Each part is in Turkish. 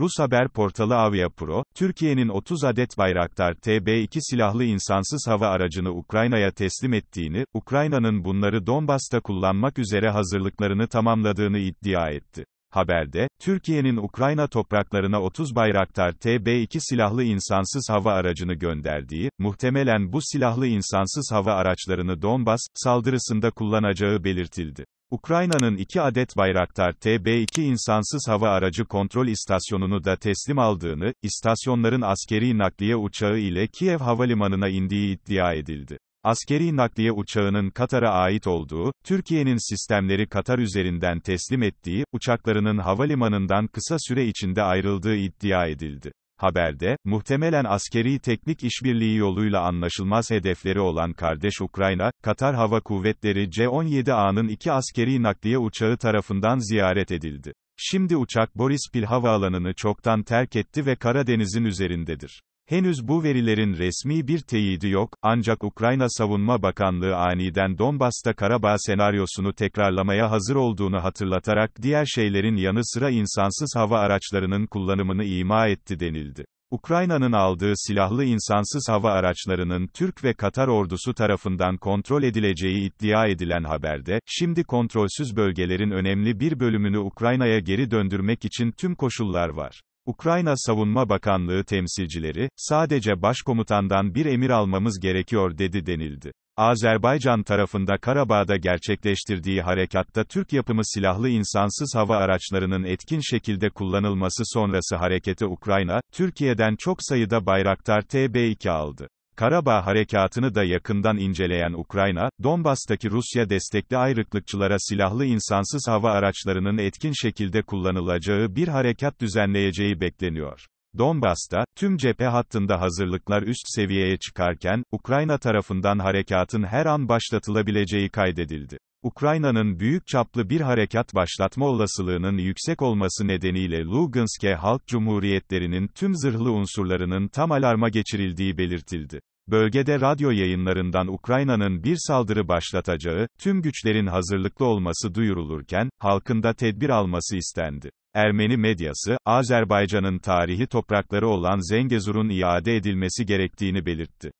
Rus haber portalı Aviapro, Türkiye'nin 30 adet Bayraktar TB2 silahlı insansız hava aracını Ukrayna'ya teslim ettiğini, Ukrayna'nın bunları Donbas'ta kullanmak üzere hazırlıklarını tamamladığını iddia etti. Haberde, Türkiye'nin Ukrayna topraklarına 30 Bayraktar TB2 silahlı insansız hava aracını gönderdiği, muhtemelen bu silahlı insansız hava araçlarını Donbas saldırısında kullanacağı belirtildi. Ukrayna'nın iki adet Bayraktar TB2 insansız hava aracı kontrol istasyonunu da teslim aldığını, istasyonların askeri nakliye uçağı ile Kiev havalimanına indiği iddia edildi. Askeri nakliye uçağının Katar'a ait olduğu, Türkiye'nin sistemleri Katar üzerinden teslim ettiği, uçaklarının havalimanından kısa süre içinde ayrıldığı iddia edildi. Haberde, muhtemelen askeri teknik işbirliği yoluyla anlaşılmaz hedefleri olan kardeş Ukrayna, Katar Hava Kuvvetleri C-17A'nın iki askeri nakliye uçağı tarafından ziyaret edildi. Şimdi uçak Borispil havaalanını çoktan terk etti ve Karadeniz'in üzerindedir. Henüz bu verilerin resmi bir teyidi yok, ancak Ukrayna Savunma Bakanlığı aniden Donbas'ta Karabağ senaryosunu tekrarlamaya hazır olduğunu hatırlatarak diğer şeylerin yanı sıra insansız hava araçlarının kullanımını ima etti denildi. Ukrayna'nın aldığı silahlı insansız hava araçlarının Türk ve Katar ordusu tarafından kontrol edileceği iddia edilen haberde, şimdi kontrolsüz bölgelerin önemli bir bölümünü Ukrayna'ya geri döndürmek için tüm koşullar var. Ukrayna Savunma Bakanlığı temsilcileri, sadece başkomutandan bir emir almamız gerekiyor dedi denildi. Azerbaycan tarafında Karabağ'da gerçekleştirdiği harekatta Türk yapımı silahlı insansız hava araçlarının etkin şekilde kullanılması sonrası harekete Ukrayna, Türkiye'den çok sayıda Bayraktar TB2 aldı. Karabağ harekatını da yakından inceleyen Ukrayna, Donbas'taki Rusya destekli ayrıklıkçılara silahlı insansız hava araçlarının etkin şekilde kullanılacağı bir harekat düzenleyeceği bekleniyor. Donbas'ta, tüm cephe hattında hazırlıklar üst seviyeye çıkarken, Ukrayna tarafından harekatın her an başlatılabileceği kaydedildi. Ukrayna'nın büyük çaplı bir harekat başlatma olasılığının yüksek olması nedeniyle Lugansk'e halk cumhuriyetlerinin tüm zırhlı unsurlarının tam alarma geçirildiği belirtildi. Bölgede radyo yayınlarından Ukrayna'nın bir saldırı başlatacağı, tüm güçlerin hazırlıklı olması duyurulurken, halkında tedbir alması istendi. Ermeni medyası, Azerbaycan'ın tarihi toprakları olan Zengezur'un iade edilmesi gerektiğini belirtti.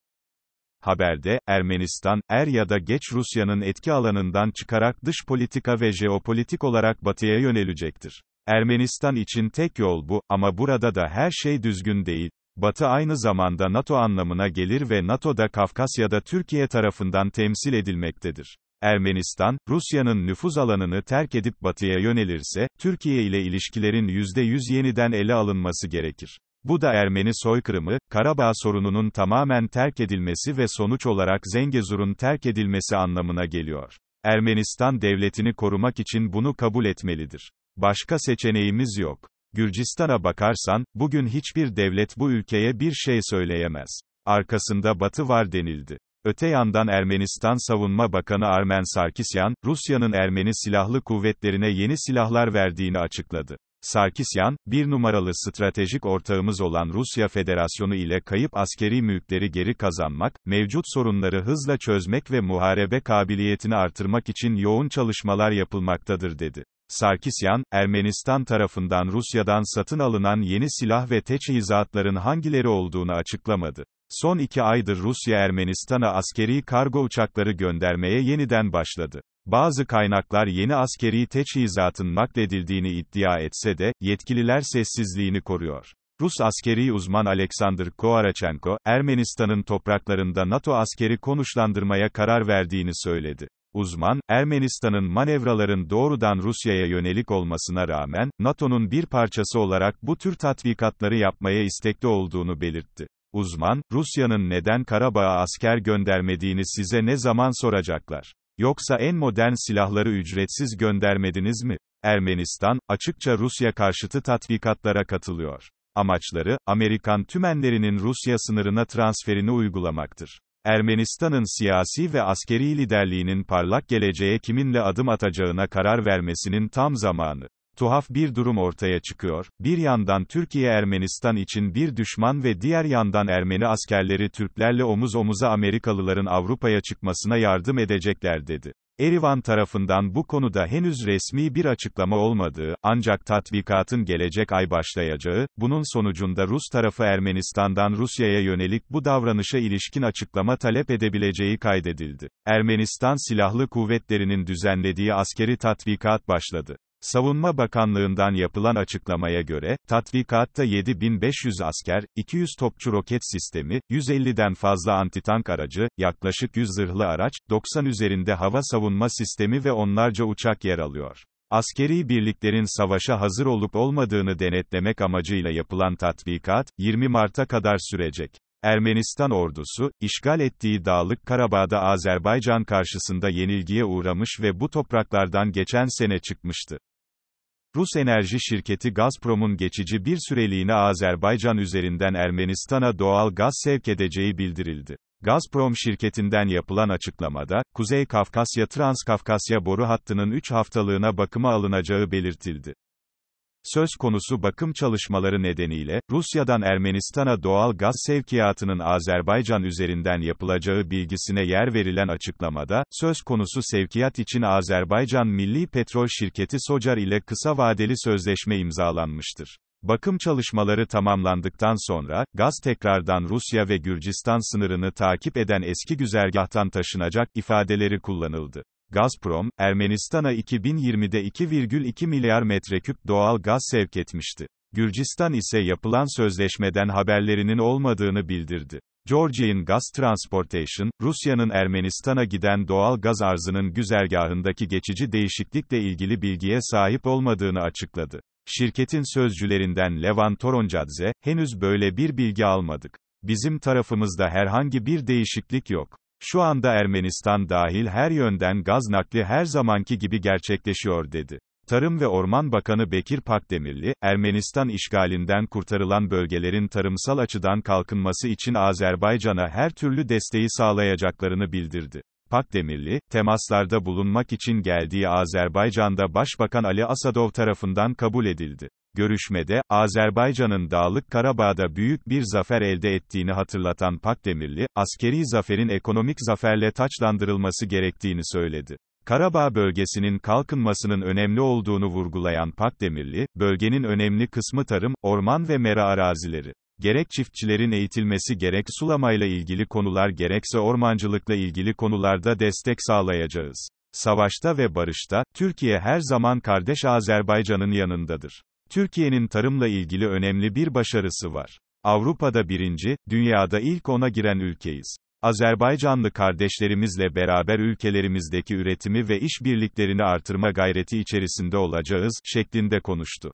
Haberde, Ermenistan, er ya da geç Rusya'nın etki alanından çıkarak dış politika ve jeopolitik olarak batıya yönelecektir. Ermenistan için tek yol bu, ama burada da her şey düzgün değil. Batı aynı zamanda NATO anlamına gelir ve NATO'da Kafkasya'da Türkiye tarafından temsil edilmektedir. Ermenistan, Rusya'nın nüfuz alanını terk edip batıya yönelirse, Türkiye ile ilişkilerin %100 yeniden ele alınması gerekir. Bu da Ermeni soykırımı, Karabağ sorununun tamamen terk edilmesi ve sonuç olarak Zengezur'un terk edilmesi anlamına geliyor. Ermenistan devletini korumak için bunu kabul etmelidir. Başka seçeneğimiz yok. Gürcistan'a bakarsan, bugün hiçbir devlet bu ülkeye bir şey söyleyemez. Arkasında batı var denildi. Öte yandan Ermenistan Savunma Bakanı Armen Sarkisyan, Rusya'nın Ermeni silahlı kuvvetlerine yeni silahlar verdiğini açıkladı. Sarkisyan, bir numaralı stratejik ortağımız olan Rusya Federasyonu ile kayıp askeri mülkleri geri kazanmak, mevcut sorunları hızla çözmek ve muharebe kabiliyetini artırmak için yoğun çalışmalar yapılmaktadır dedi. Sarkisyan, Ermenistan tarafından Rusya'dan satın alınan yeni silah ve teçhizatların hangileri olduğunu açıklamadı. Son iki aydır Rusya Ermenistan'a askeri kargo uçakları göndermeye yeniden başladı. Bazı kaynaklar yeni askeri teçhizatın nakledildiğini iddia etse de, yetkililer sessizliğini koruyor. Rus askeri uzman Alexander Koarachenko, Ermenistan'ın topraklarında NATO askeri konuşlandırmaya karar verdiğini söyledi. Uzman, Ermenistan'ın manevraların doğrudan Rusya'ya yönelik olmasına rağmen, NATO'nun bir parçası olarak bu tür tatbikatları yapmaya istekli olduğunu belirtti. Uzman, Rusya'nın neden Karabağ'a asker göndermediğini size ne zaman soracaklar? Yoksa en modern silahları ücretsiz göndermediniz mi? Ermenistan, açıkça Rusya karşıtı tatbikatlara katılıyor. Amaçları, Amerikan tümenlerinin Rusya sınırına transferini uygulamaktır. Ermenistan'ın siyasi ve askeri liderliğinin parlak geleceğe kiminle adım atacağına karar vermesinin tam zamanı tuhaf bir durum ortaya çıkıyor. Bir yandan Türkiye Ermenistan için bir düşman ve diğer yandan Ermeni askerleri Türklerle omuz omuza Amerikalıların Avrupa'ya çıkmasına yardım edecekler dedi. Erivan tarafından bu konuda henüz resmi bir açıklama olmadığı, ancak tatbikatın gelecek ay başlayacağı, bunun sonucunda Rus tarafı Ermenistan'dan Rusya'ya yönelik bu davranışa ilişkin açıklama talep edebileceği kaydedildi. Ermenistan Silahlı Kuvvetleri'nin düzenlediği askeri tatbikat başladı. Savunma Bakanlığından yapılan açıklamaya göre, tatbikatta 7500 asker, 200 topçu roket sistemi, 150'den fazla antitank aracı, yaklaşık 100 zırhlı araç, 90 üzerinde hava savunma sistemi ve onlarca uçak yer alıyor. Askeri birliklerin savaşa hazır olup olmadığını denetlemek amacıyla yapılan tatbikat, 20 Mart'a kadar sürecek. Ermenistan ordusu, işgal ettiği Dağlık Karabağ'da Azerbaycan karşısında yenilgiye uğramış ve bu topraklardan geçen sene çıkmıştı. Rus enerji şirketi Gazprom'un geçici bir süreliğine Azerbaycan üzerinden Ermenistan'a doğal gaz sevk edeceği bildirildi. Gazprom şirketinden yapılan açıklamada, Kuzey Kafkasya Transkafkasya boru hattının 3 haftalığına bakıma alınacağı belirtildi. Söz konusu bakım çalışmaları nedeniyle, Rusya'dan Ermenistan'a doğal gaz sevkiyatının Azerbaycan üzerinden yapılacağı bilgisine yer verilen açıklamada, söz konusu sevkiyat için Azerbaycan Milli Petrol Şirketi Socar ile kısa vadeli sözleşme imzalanmıştır. Bakım çalışmaları tamamlandıktan sonra, gaz tekrardan Rusya ve Gürcistan sınırını takip eden eski güzergahtan taşınacak ifadeleri kullanıldı. Gazprom, Ermenistan'a 2020'de 2,2 milyar metreküp doğal gaz sevk etmişti. Gürcistan ise yapılan sözleşmeden haberlerinin olmadığını bildirdi. Georgian Gas Transportation, Rusya'nın Ermenistan'a giden doğal gaz arzının güzergahındaki geçici değişiklikle ilgili bilgiye sahip olmadığını açıkladı. Şirketin sözcülerinden Levan Toroncadze, henüz böyle bir bilgi almadık. Bizim tarafımızda herhangi bir değişiklik yok. Şu anda Ermenistan dahil her yönden gaz nakli her zamanki gibi gerçekleşiyor dedi. Tarım ve Orman Bakanı Bekir Pakdemirli, Ermenistan işgalinden kurtarılan bölgelerin tarımsal açıdan kalkınması için Azerbaycan'a her türlü desteği sağlayacaklarını bildirdi. Pakdemirli, temaslarda bulunmak için geldiği Azerbaycan'da Başbakan Ali Asadov tarafından kabul edildi. Görüşmede, Azerbaycan'ın Dağlık Karabağ'da büyük bir zafer elde ettiğini hatırlatan Pakdemirli, askeri zaferin ekonomik zaferle taçlandırılması gerektiğini söyledi. Karabağ bölgesinin kalkınmasının önemli olduğunu vurgulayan Pakdemirli, bölgenin önemli kısmı tarım, orman ve mera arazileri. Gerek çiftçilerin eğitilmesi gerek sulamayla ilgili konular gerekse ormancılıkla ilgili konularda destek sağlayacağız. Savaşta ve barışta, Türkiye her zaman kardeş Azerbaycan'ın yanındadır. Türkiye'nin tarımla ilgili önemli bir başarısı var. Avrupa'da birinci, dünyada ilk ona giren ülkeyiz. Azerbaycanlı kardeşlerimizle beraber ülkelerimizdeki üretimi ve işbirliklerini artırma gayreti içerisinde olacağız şeklinde konuştu.